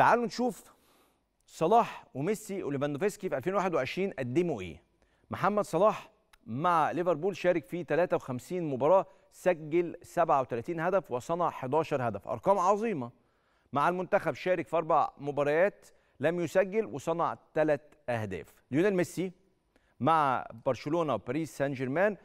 تعالوا نشوف صلاح وميسي وليفاندوفسكي في 2021 قدموا ايه محمد صلاح مع ليفربول شارك في 53 مباراه سجل 37 هدف وصنع 11 هدف ارقام عظيمه مع المنتخب شارك في اربع مباريات لم يسجل وصنع ثلاث اهداف ليونيل ميسي مع برشلونه وباريس سان جيرمان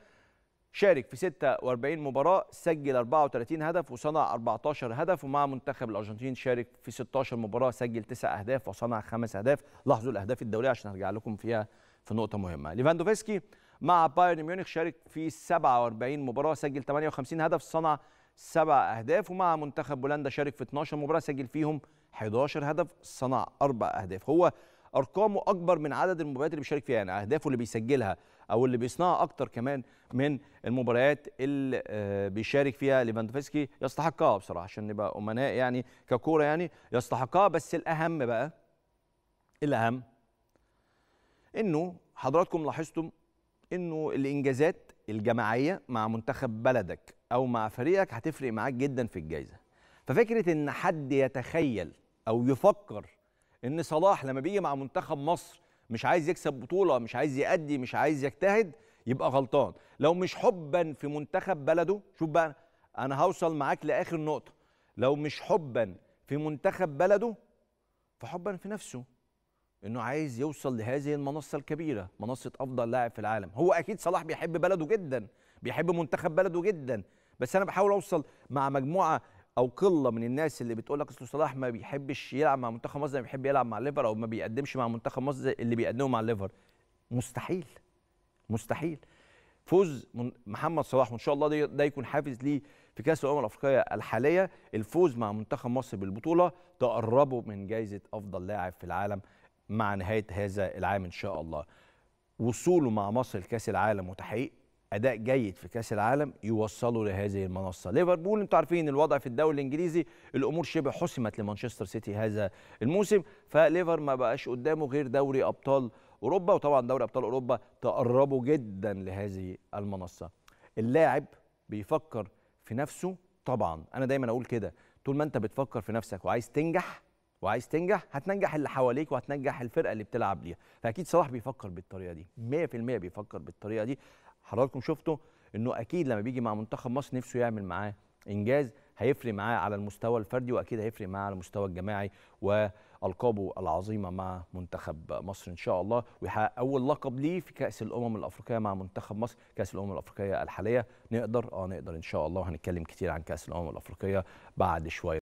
شارك في 46 مباراة سجل 34 هدف وصنع 14 هدف ومع منتخب الأرجنتين شارك في 16 مباراة سجل 9 أهداف وصنع 5 أهداف لاحظوا الأهداف الدولية عشان أرجع لكم فيها في نقطة مهمة ليفاندوفسكي مع بايرن ميونخ شارك في 47 مباراة سجل 58 هدف صنع 7 أهداف ومع منتخب بولندا شارك في 12 مباراة سجل فيهم 11 هدف صنع 4 أهداف هو ارقامه اكبر من عدد المباريات اللي بيشارك فيها يعني اهدافه اللي بيسجلها او اللي بيصنعها اكتر كمان من المباريات اللي آه، بيشارك فيها ليفاندوفسكي يستحقها بصراحه عشان نبقى امناء يعني ككوره يعني يستحقها بس الاهم بقى الاهم انه حضراتكم لاحظتم انه الانجازات الجماعيه مع منتخب بلدك او مع فريقك هتفرق معاك جدا في الجائزه ففكره ان حد يتخيل او يفكر ان صلاح لما بيجي مع منتخب مصر مش عايز يكسب بطوله مش عايز يأدي مش عايز يجتهد يبقى غلطان لو مش حبا في منتخب بلده شوف بقى انا هوصل معاك لاخر نقطه لو مش حبا في منتخب بلده فحبا في نفسه انه عايز يوصل لهذه المنصه الكبيره منصه افضل لاعب في العالم هو اكيد صلاح بيحب بلده جدا بيحب منتخب بلده جدا بس انا بحاول اوصل مع مجموعه او قله من الناس اللي بتقول لك اصل صلاح ما بيحبش يلعب مع منتخب مصر زي ما بيحب يلعب مع ليفر او ما بيقدمش مع منتخب مصر اللي بيقدمه مع ليفر مستحيل مستحيل فوز محمد صلاح وان شاء الله ده يكون حافز ليه في كاس الامم الافريقيه الحاليه الفوز مع منتخب مصر بالبطوله تقربه من جائزه افضل لاعب في العالم مع نهايه هذا العام ان شاء الله وصوله مع مصر لكاس العالم وتحقيق اداء جيد في كاس العالم يوصلوا لهذه المنصه ليفربول انتوا عارفين الوضع في الدوري الانجليزي الامور شبه حسمت لمانشستر سيتي هذا الموسم فليفر ما بقاش قدامه غير دوري ابطال اوروبا وطبعا دوري ابطال اوروبا تقربوا جدا لهذه المنصه اللاعب بيفكر في نفسه طبعا انا دايما اقول كده طول ما انت بتفكر في نفسك وعايز تنجح وعايز تنجح هتنجح اللي حواليك وهتنجح الفرقه اللي بتلعب ليها فاكيد صلاح بيفكر بالطريقه دي 100% بيفكر بالطريقه دي حضراتكم شفتوا انه اكيد لما بيجي مع منتخب مصر نفسه يعمل معاه انجاز هيفرق معاه على المستوى الفردي واكيد هيفرق معاه على المستوى الجماعي والقابه العظيمه مع منتخب مصر ان شاء الله ويحقق اول لقب ليه في كاس الامم الافريقيه مع منتخب مصر كاس الامم الافريقيه الحاليه نقدر اه نقدر ان شاء الله وهنتكلم كتير عن كاس الامم الافريقيه بعد شويه